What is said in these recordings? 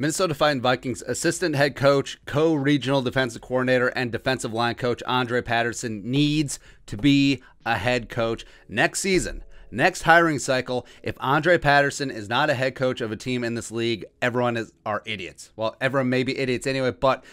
Minnesota Fighting Vikings assistant head coach, co regional defensive coordinator, and defensive line coach Andre Patterson needs to be a head coach next season. Next hiring cycle, if Andre Patterson is not a head coach of a team in this league, everyone is are idiots. Well, everyone may be idiots anyway, but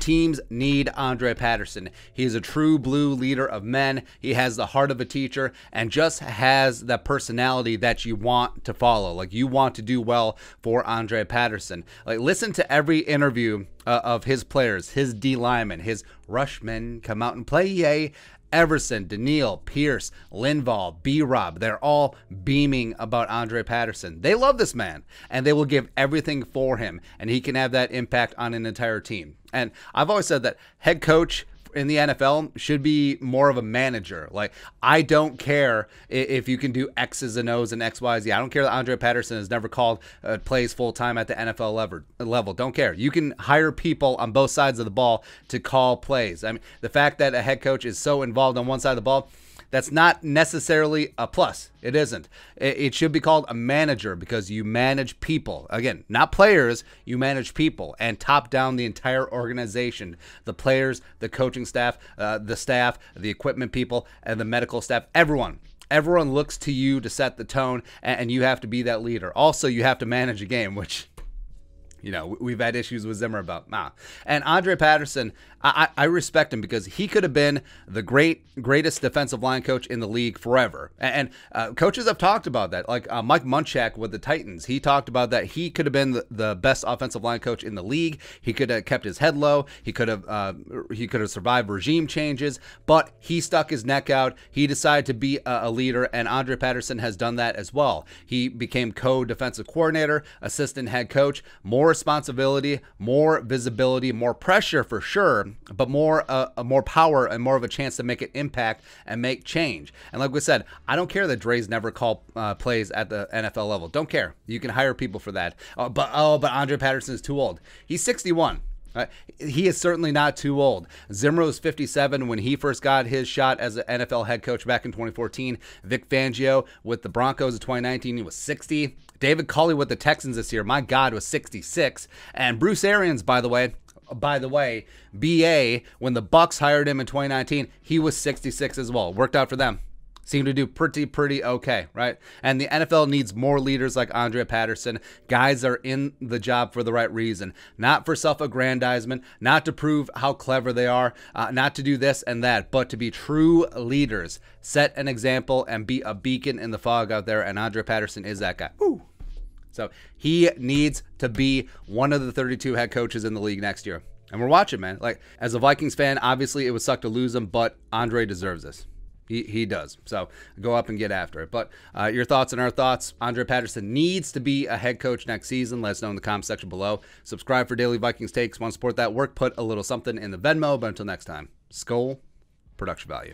Teams need Andre Patterson. He is a true blue leader of men. He has the heart of a teacher and just has the personality that you want to follow. Like you want to do well for Andre Patterson. Like listen to every interview uh, of his players, his D linemen, his rushmen come out and play. Yay! Everson, Daniil, Pierce, Linval, B Rob, they're all beaming about Andre Patterson. They love this man and they will give everything for him, and he can have that impact on an entire team. And I've always said that head coach, in the NFL should be more of a manager. Like I don't care if you can do X's and O's and X Y Z. I don't care that Andre Patterson has never called uh, plays full time at the NFL level. Level don't care. You can hire people on both sides of the ball to call plays. I mean, the fact that a head coach is so involved on one side of the ball that's not necessarily a plus. It isn't. It should be called a manager because you manage people. Again, not players, you manage people and top down the entire organization the players, the coaching staff, uh, the staff, the equipment people, and the medical staff, everyone everyone looks to you to set the tone and you have to be that leader also you have to manage a game which you know, we've had issues with Zimmer about ah. And Andre Patterson, I, I respect him because he could have been the great greatest defensive line coach in the league forever. And, uh, coaches have talked about that. Like uh, Mike Munchak with the Titans, he talked about that. He could have been the, the best offensive line coach in the league. He could have kept his head low. He could have uh, he could have survived regime changes, but he stuck his neck out. He decided to be a, a leader, and Andre Patterson has done that as well. He became co-defensive coordinator, assistant head coach, more responsibility, more visibility, more pressure for sure, but more uh, more power and more of a chance to make an impact and make change. And like we said, I don't care that Dre's never called uh, plays at the NFL level. Don't care. You can hire people for that. Uh, but oh, but Andre Patterson is too old. He's 61. Uh, he is certainly not too old. Zimmer was 57 when he first got his shot as an NFL head coach back in 2014. Vic Fangio with the Broncos in 2019, he was 60. David Culley with the Texans this year, my God, was 66. And Bruce Arians, by the way, by the way, BA, when the Bucks hired him in 2019, he was 66 as well. Worked out for them seem to do pretty, pretty okay, right? And the NFL needs more leaders like Andrea Patterson, guys are in the job for the right reason, not for self aggrandizement, not to prove how clever they are, uh, not to do this and that, but to be true leaders, set an example, and be a beacon in the fog out there. And Andrea Patterson is that guy. Ooh. So he needs to be one of the 32 head coaches in the league next year. And we're watching, man. Like, as a Vikings fan, obviously it would suck to lose him, but Andre deserves this. He, he does. So go up and get after it. But uh, your thoughts and our thoughts. Andre Patterson needs to be a head coach next season. Let us know in the comment section below. Subscribe for Daily Vikings Takes. Want to support that work? Put a little something in the Venmo. But until next time, Skull, production value.